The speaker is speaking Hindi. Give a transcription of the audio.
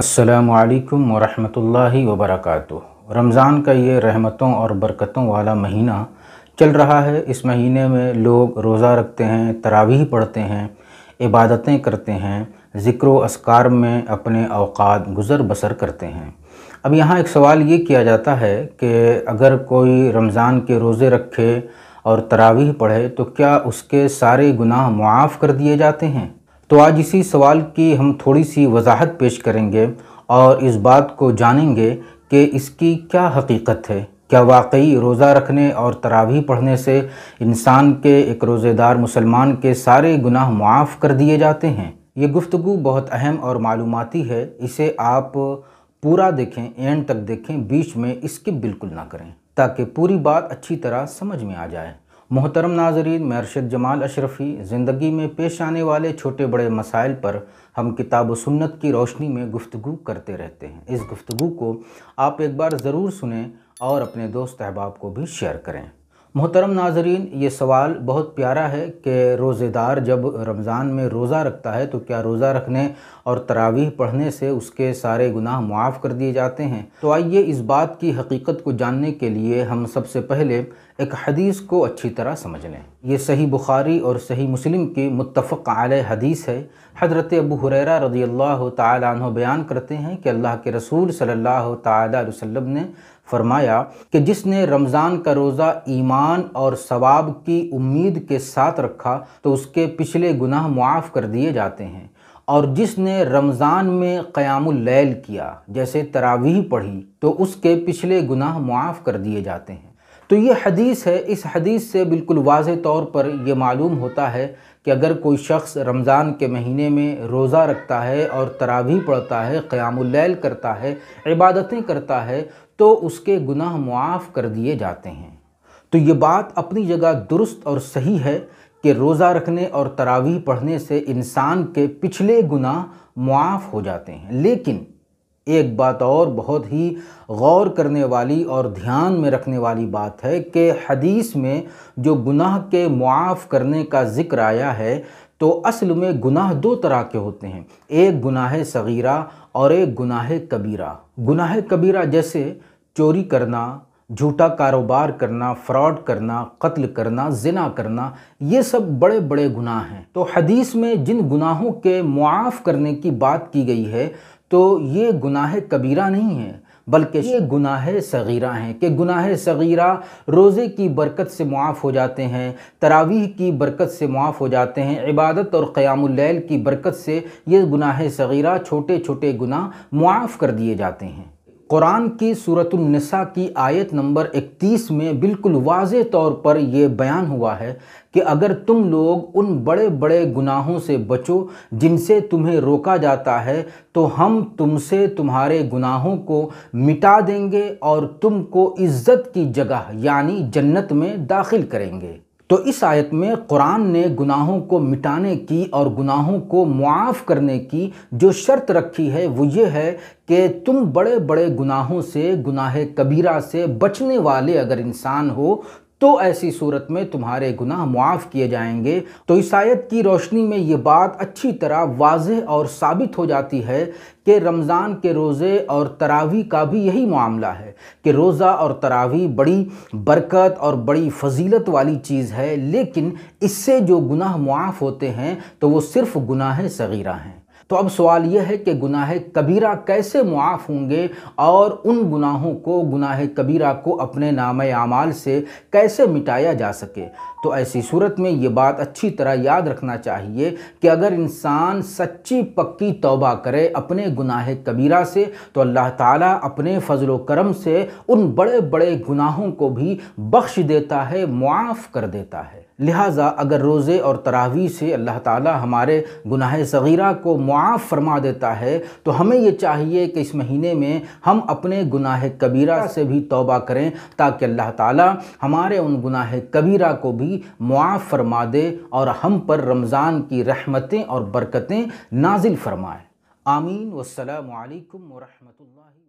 असलकम वरहि वबरक रमज़ान का ये रहमतों और बरकतों वाला महीना चल रहा है इस महीने में लोग रोज़ा रखते हैं तरावीह पढ़ते हैं इबादतें करते हैं ज़िक्र असकार में अपने अवकात गुज़र बसर करते हैं अब यहाँ एक सवाल ये किया जाता है कि अगर कोई रमज़ान के रोज़े रखे और तरावी पढ़े तो क्या उसके सारे गुनाह मुआफ़ कर दिए जाते हैं तो आज इसी सवाल की हम थोड़ी सी वजाहत पेश करेंगे और इस बात को जानेंगे कि इसकी क्या हकीकत है क्या वाकई रोज़ा रखने और तरावी पढ़ने से इंसान के एक रोज़ेदार मुसलमान के सारे गुनाह माफ़ कर दिए जाते हैं ये गुफ्तु बहुत अहम और मालूमती है इसे आप पूरा देखें एंड तक देखें बीच में स्किप बिल्कुल ना करें ताकि पूरी बात अच्छी तरह समझ में आ जाए मोहतरम नाजरीन मैं अरशद जमाल अशरफ़ी ज़िंदगी में पेश आने वाले छोटे बड़े मसाइल पर हम किताब सुन्नत की रोशनी में गुफ्तु करते रहते हैं इस गुफ्तु को आप एक बार ज़रूर सुने और अपने दोस्त अहबाब को भी शेयर करें मोहतरम नाजरीन ये सवाल बहुत प्यारा है कि रोज़ेदार जब रमज़ान में रोज़ा रखता है तो क्या रोज़ा रखने और तरावीह पढ़ने से उसके सारे गुनाह मुआफ़ कर दिए जाते हैं तो आइए इस बात की हकीकत को जानने के लिए हम सबसे पहले एक हदीस को अच्छी तरह समझ लें यह सही बुखारी और सही मुस्लिम की मुतफ़ आल हदीस है हज़रत अबू हुररा रदी अल्लाह तन बयान करते हैं कि अल्लाह के रसूल सल्लल्लाहु अलैहि वसल्लम ने फरमाया कि जिसने रमज़ान का रोज़ा ईमान और सवाब की उम्मीद के साथ रखा तो उसके पिछले गुनाह मुआफ़ कर दिए जाते हैं और जिसने रमज़ान में क़यामुल्लैल किया जैसे तरावीह पढ़ी तो उसके पिछले गुनाह मुआफ़ कर दिए जाते हैं तो ये हदीस है इस हदीस से बिल्कुल वाज तौर पर यह मालूम होता है कि अगर कोई शख्स रमज़ान के महीने में रोज़ा रखता है और तरावी पढ़ता है क़यामुल्लैल करता है इबादतें करता है तो उसके गुनाह मुआफ़ कर दिए जाते हैं तो ये बात अपनी जगह दुरुस्त और सही है कि रोज़ा रखने और तरावी पढ़ने से इंसान के पिछले गुनाह मुआफ़ हो जाते हैं लेकिन एक बात और बहुत ही गौर करने वाली और ध्यान में रखने वाली बात है कि हदीस में जो गुनाह के मुआफ़ करने का ज़िक्र आया है तो असल में गुनाह दो तरह के होते हैं एक गुनाह सगीरा और एक गुनाह कबीरा गुनाह कबीरा जैसे चोरी करना झूठा कारोबार करना फ्रॉड करना कत्ल करना जिना करना ये सब बड़े बड़े गुनाह हैं तो हदीस में जिन गुनाहों के मुआफ़ करने की बात की गई है तो ये गुनाह कबीरा नहीं है बल्कि ये गुनाह सगीरा हैं कि गुनाह सगीरा रोज़े की बरकत से मुआफ़ हो जाते हैं तरावीह की बरकत से मुआफ़ हो जाते हैं इबादत और क़यामुल्लैल की बरकत से ये गुनाह सगीरा छोटे छोटे गुनाह मुआफ़ कर दिए जाते हैं कुरान की सूरतुलनसा की आयत नंबर 31 में बिल्कुल वाज तौर पर यह बयान हुआ है कि अगर तुम लोग उन बड़े बड़े गुनाहों से बचो जिनसे तुम्हें रोका जाता है तो हम तुमसे तुम्हारे गुनाहों को मिटा देंगे और तुमको इज़्ज़त की जगह यानी जन्नत में दाखिल करेंगे तो इस आयत में कुरान ने गुनाहों को मिटाने की और गुनाहों को मुआफ़ करने की जो शर्त रखी है वो ये है कि तुम बड़े बड़े गुनाहों से गुनाह कबीरा से बचने वाले अगर इंसान हो तो ऐसी सूरत में तुम्हारे गुनाह मुआफ़ किए जाएंगे तो ईसायत की रोशनी में ये बात अच्छी तरह वाज और साबित हो जाती है कि रमज़ान के रोज़े और तरावी का भी यही मामला है कि रोज़ा और तरावी बड़ी बरकत और बड़ी फजीलत वाली चीज़ है लेकिन इससे जो गुनाह मुआफ़ होते हैं तो वो सिर्फ़ गुनाह सगीरा हैं तो अब सवाल यह है कि गुनाह कबीरा कैसे मुआफ़ होंगे और उन गुनाहों को गुनाह कबीरा को अपने नाम आमाल से कैसे मिटाया जा सके तो ऐसी सूरत में ये बात अच्छी तरह याद रखना चाहिए कि अगर इंसान सच्ची पक्की तौबा करे अपने गुनाह कबीरा से तो अल्लाह ताला अपने फजल करम से उन बड़े बड़े गुनाहों को भी बख्श देता है मुआफ़ कर देता है लिहाजा अगर रोज़े और तरावी से अल्लाह ताला हमारे गुनाह सगीरा को मुआफ़ फरमा देता है तो हमें ये चाहिए कि इस महीने में हम अपने गुनाह कबीरा से भी तौबा करें ताकि अल्लाह ताला हमारे उन गुनाह कबीरा को भी मुआफ़ फरमा दे और हम पर रमज़ान की रहमतें और बरकतें नाजिल फरमाएँ आमीन वसलम वरहमल